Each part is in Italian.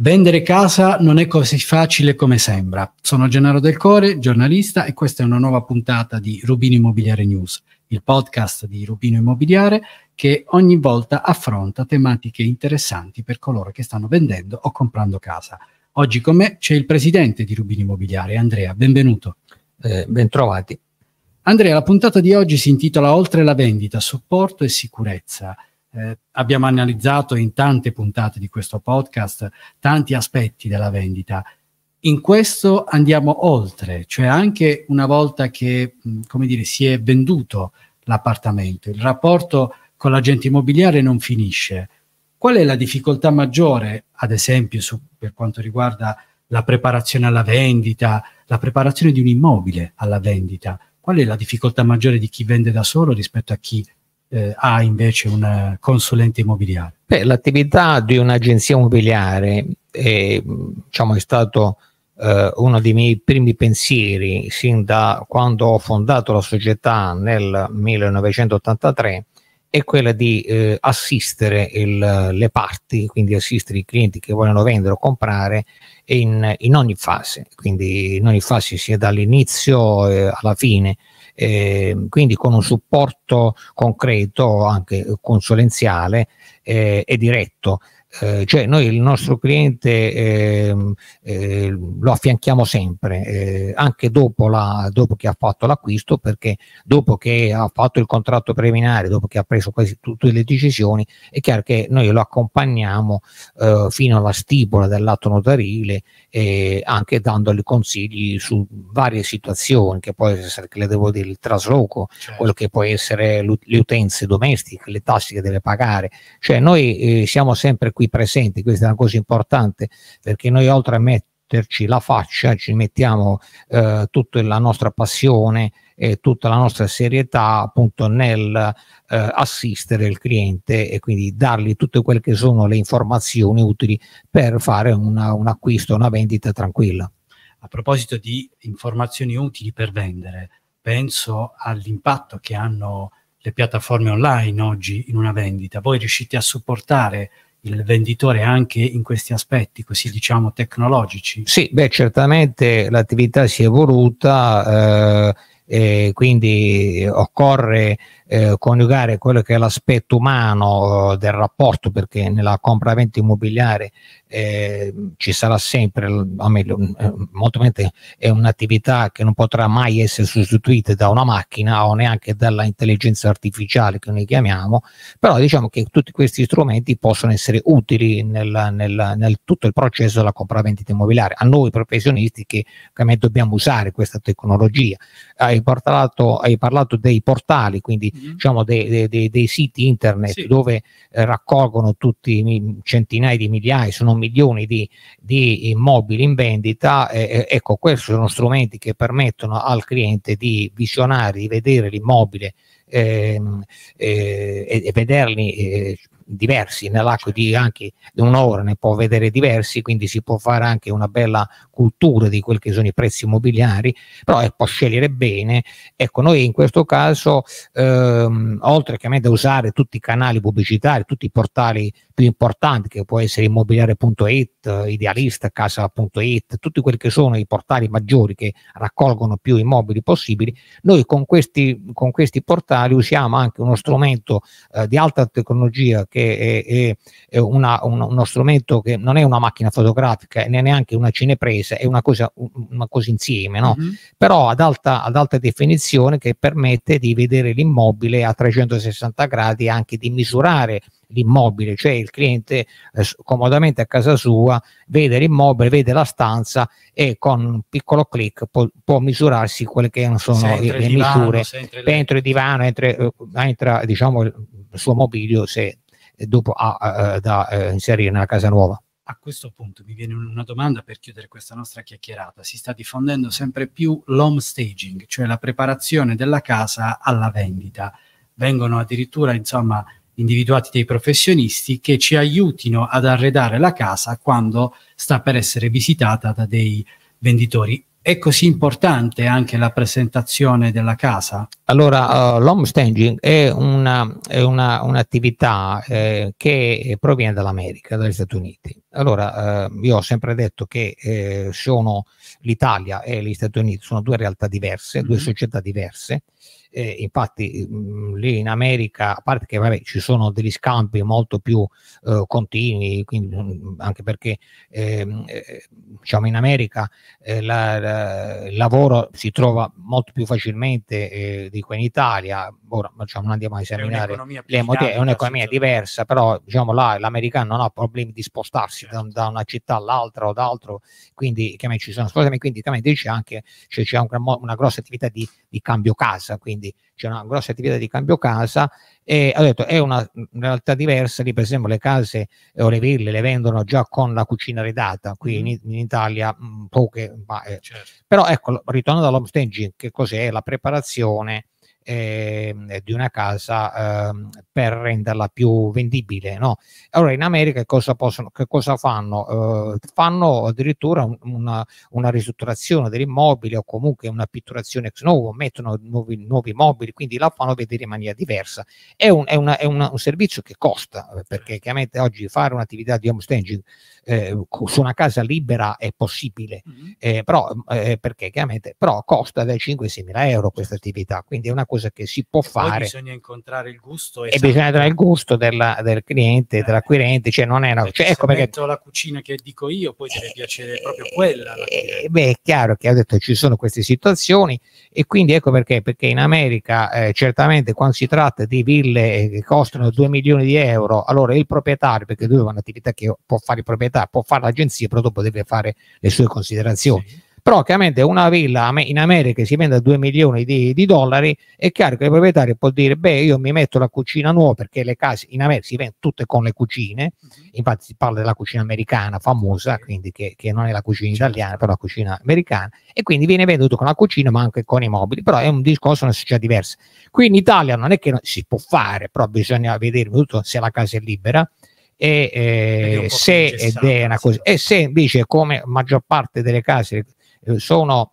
Vendere casa non è così facile come sembra. Sono Gennaro Del Core, giornalista, e questa è una nuova puntata di Rubino Immobiliare News, il podcast di Rubino Immobiliare che ogni volta affronta tematiche interessanti per coloro che stanno vendendo o comprando casa. Oggi con me c'è il presidente di Rubino Immobiliare, Andrea, benvenuto. Eh, bentrovati. Andrea, la puntata di oggi si intitola Oltre la vendita, supporto e sicurezza. Eh, abbiamo analizzato in tante puntate di questo podcast tanti aspetti della vendita. In questo andiamo oltre, cioè anche una volta che mm, come dire, si è venduto l'appartamento, il rapporto con l'agente immobiliare non finisce. Qual è la difficoltà maggiore, ad esempio, su, per quanto riguarda la preparazione alla vendita, la preparazione di un immobile alla vendita? Qual è la difficoltà maggiore di chi vende da solo rispetto a chi eh, ha invece un consulente immobiliare? Beh, l'attività di un'agenzia immobiliare è, diciamo, è stato eh, uno dei miei primi pensieri sin da quando ho fondato la società nel 1983 è quella di eh, assistere il, le parti, quindi assistere i clienti che vogliono vendere o comprare in, in ogni fase, quindi in ogni fase sia dall'inizio eh, alla fine, eh, quindi con un supporto concreto, anche eh, consulenziale eh, e diretto. Eh, cioè noi il nostro cliente eh, eh, lo affianchiamo sempre, eh, anche dopo, la, dopo, che ha fatto l'acquisto, perché dopo che ha fatto il contratto preliminare, dopo che ha preso quasi tutte le decisioni, è chiaro che noi lo accompagniamo eh, fino alla stipula dell'atto notarile, anche dandogli consigli su varie situazioni, che può essere, che le devo dire, il trasloco, certo. quello che può essere le utenze domestiche, le tasse che deve pagare. Cioè noi siamo sempre qui presenti, questa è una cosa importante perché noi oltre a metterci la faccia ci mettiamo eh, tutta la nostra passione e tutta la nostra serietà appunto nel eh, assistere il cliente e quindi dargli tutte quelle che sono le informazioni utili per fare una, un acquisto, una vendita tranquilla. A proposito di informazioni utili per vendere, penso all'impatto che hanno le piattaforme online oggi in una vendita. Voi riuscite a supportare il venditore anche in questi aspetti, così diciamo tecnologici? Sì, beh, certamente l'attività si è evoluta. Eh, quindi occorre eh, coniugare quello che è l'aspetto umano eh, del rapporto, perché nella compravendita immobiliare eh, ci sarà sempre, o meglio, eh, molto mente è un'attività che non potrà mai essere sostituita da una macchina o neanche dall'intelligenza artificiale che noi chiamiamo, però diciamo che tutti questi strumenti possono essere utili nel, nel, nel tutto il processo della compravendita immobiliare, a noi professionisti che come dobbiamo usare questa tecnologia. Hai parlato, hai parlato dei portali, quindi mm-hmm. diciamo, dei, dei, dei, siti internet sì. dove eh, raccolgono tutti i centinaia di migliaia, sono milioni di, di immobili in vendita, eh, ecco, questi sono strumenti che permettono al cliente di visionare, di vedere l'immobile Ehm, eh, eh, e vederli eh, diversi nell'arco di anche un'ora ne può vedere diversi quindi si può fare anche una bella cultura di quel che sono i prezzi immobiliari però ecco, può scegliere bene ecco noi in questo caso ehm, oltre che a me da usare tutti i canali pubblicitari tutti i portali più importanti, che può essere immobiliare.it, idealista, casa.it, tutti quelli che sono i portali maggiori che raccolgono più immobili possibili, noi con questi, con questi portali usiamo anche uno strumento eh, di alta tecnologia che è, è una, un, uno strumento che non è una macchina fotografica, né neanche una cinepresa, è una cosa, una cosa insieme, no? Mm-hmm. però ad alta, ad alta definizione che permette di vedere l'immobile a 360 gradi e anche di misurare l'immobile, cioè il cliente eh, comodamente a casa sua vede l'immobile, vede la stanza e con un piccolo clic può, può, misurarsi quelle che sono le, le divano, misure. Dentro il divano entra, eh, entra diciamo, il suo mobilio se eh, dopo ha eh, da eh, inserire nella casa nuova. A questo punto mi viene una domanda per chiudere questa nostra chiacchierata. Si sta diffondendo sempre più l'home staging, cioè la preparazione della casa alla vendita. Vengono addirittura, insomma, individuati dei professionisti che ci aiutino ad arredare la casa quando sta per essere visitata da dei venditori. È così importante anche la presentazione della casa? Allora, uh, l'home è, una, è una, un'attività eh, che proviene dall'America, dagli Stati Uniti. Allora, eh, io ho sempre detto che eh, sono l'Italia e gli Stati Uniti sono due realtà diverse, mm-hmm. due società diverse. Eh, infatti, mh, mm, lì in America, a parte che vabbè, ci sono degli scambi molto più eh, continui, quindi, mh, mm, anche perché ehm, eh, diciamo in America eh, la, la, il lavoro si trova molto più facilmente di qua in Italia. Ora diciamo, non andiamo a esaminare le motivi, è un'economia diversa, però diciamo là l'americano non ha problemi di spostarsi certo. da, da, una città all'altra o da altro, quindi chiamami, ci sono spostamenti, quindi chiamami, c'è anche cioè, c'è un, una grossa attività di, di, cambio casa, quindi c'è una grossa attività di cambio casa e ho detto è una realtà diversa, lì per esempio le case o le ville le vendono già con la cucina redata, qui in, mm-hmm. in Italia mh, mm, poche, ma, eh. certo. però ecco, ritornando all'homestaging, che cos'è la preparazione? Ehm, eh, di una casa eh, per renderla più vendibile. No? Allora in America cosa, possono, che cosa fanno? Eh, fanno addirittura una, una, ristrutturazione dell'immobile o comunque una pitturazione ex novo, mettono nuovi, nuovi mobili, quindi la fanno vedere in maniera diversa. È un, è una, è una, un servizio che costa, eh, perché chiaramente oggi fare un'attività di home staging eh, su una casa libera è possibile, mm -hmm. però, perché chiaramente però costa dai 5-6 mila euro questa attività, quindi è una cosa cosa che si può fare. Poi bisogna incontrare il gusto. E, e bisogna trovare il gusto della, del cliente, eh. dell'acquirente, cioè non è una... Cioè, cioè, ecco perché cioè, ecco perché... metto la cucina che dico io, poi deve piacere proprio eh, quella. Eh, beh, è chiaro che ho detto ci sono queste situazioni e quindi ecco perché, perché in America eh, certamente quando si tratta di ville eh, che costano 2 milioni di euro, allora il proprietario, perché lui è un'attività che può fare il proprietario, può fare l'agenzia, però dopo deve fare le sue considerazioni. Sì però chiaramente una villa in America si vende a 2 milioni di, di dollari è chiaro che il proprietario può dire beh io mi metto la cucina nuova perché le case in America si vendono tutte con le cucine mhm. infatti si parla della cucina americana famosa quindi che, che non è la cucina certo. italiana però la cucina americana e quindi viene venduto con la cucina ma anche con i mobili però è un discorso una società diversa qui in Italia non è che non, si può fare però bisogna vedere tutto se la casa è libera e, eh, è se, è una cosa, e se invece come maggior parte delle case eh, sono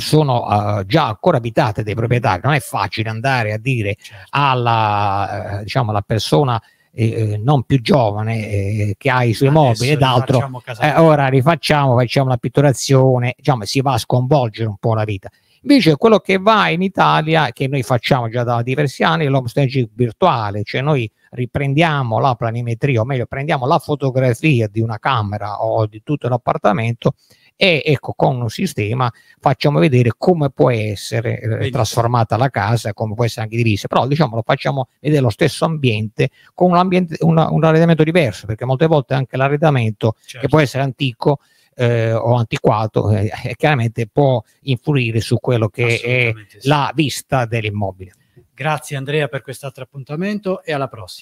sono uh, già corabitate dei proprietari, non è facile andare a dire certo. alla, uh, diciamo, alla persona eh, non più giovane eh, che ha i suoi mobili ed altro, eh, ora rifacciamo, facciamo la pitturazione, diciamo, si va a sconvolgere un po' la vita. Invece quello che va in Italia, che noi facciamo già da diversi anni, è l'homestaging virtuale, cioè noi riprendiamo la planimetria, o meglio prendiamo la fotografia di una camera o di tutto l'appartamento e ecco con un sistema facciamo vedere come può essere eh, trasformata la casa, come può essere anche divisa, però diciamo lo facciamo vedere lo stesso ambiente con un, ambiente, una, un arredamento diverso, perché molte volte anche l'arredamento certo. che può essere antico eh, o antiquato eh, eh, chiaramente può influire su quello che è sì. la vista dell'immobile. Grazie Andrea per quest'altro appuntamento e alla prossima.